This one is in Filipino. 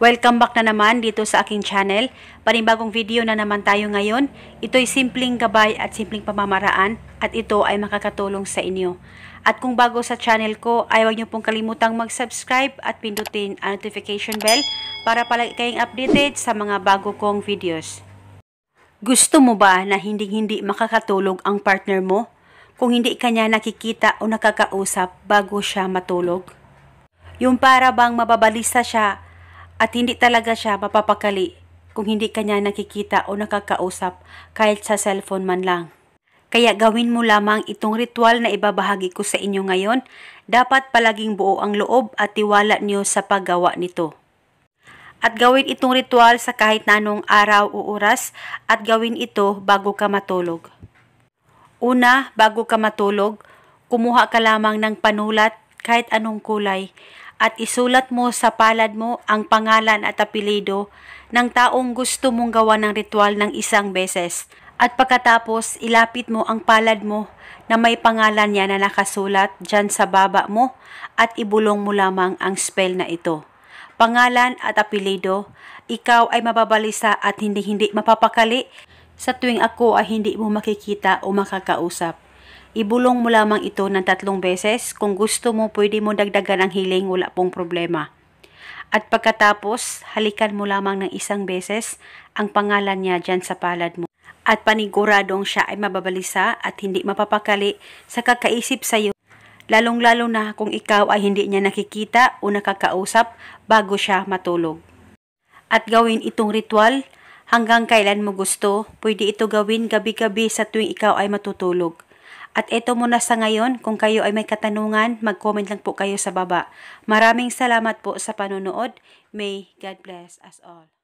Welcome back na naman dito sa aking channel. Panibagong video na naman tayo ngayon. Ito'y simpleng gabay at simpleng pamamaraan at ito ay makakatulong sa inyo. At kung bago sa channel ko, ay huwag niyo pong kalimutang mag-subscribe at pindutin ang notification bell para palagi kayong updated sa mga bago kong videos. Gusto mo ba na hindi-hindi makakatulog ang partner mo kung hindi kanya nakikita o nakakausap bago siya matulog? Yung para bang mababalisa siya at hindi talaga siya mapapakali kung hindi kanya nakikita o nakakausap kahit sa cellphone man lang. Kaya gawin mo lamang itong ritual na ibabahagi ko sa inyo ngayon. Dapat palaging buo ang loob at tiwala niyo sa paggawa nito. At gawin itong ritual sa kahit anong araw o oras at gawin ito bago ka matulog. Una, bago ka matulog, kumuha ka lamang ng panulat kahit anong kulay at isulat mo sa palad mo ang pangalan at apelido ng taong gusto mong gawa ng ritual ng isang beses. At pagkatapos, ilapit mo ang palad mo na may pangalan niya na nakasulat dyan sa baba mo at ibulong mo lamang ang spell na ito. Pangalan at apelido, ikaw ay mababalisa at hindi-hindi mapapakali sa tuwing ako ay hindi mo makikita o makakausap. Ibulong mo lamang ito ng tatlong beses. Kung gusto mo, pwede mo dagdagan ang hiling, wala pong problema. At pagkatapos, halikan mo lamang ng isang beses ang pangalan niya dyan sa palad mo. At paniguradong siya ay mababalisa at hindi mapapakali sa kakaisip sa iyo. Lalong-lalo na kung ikaw ay hindi niya nakikita o nakakausap bago siya matulog. At gawin itong ritual hanggang kailan mo gusto, pwede ito gawin gabi-gabi sa tuwing ikaw ay matutulog. At ito muna sa ngayon, kung kayo ay may katanungan, mag-comment lang po kayo sa baba. Maraming salamat po sa panonood. May God bless us all.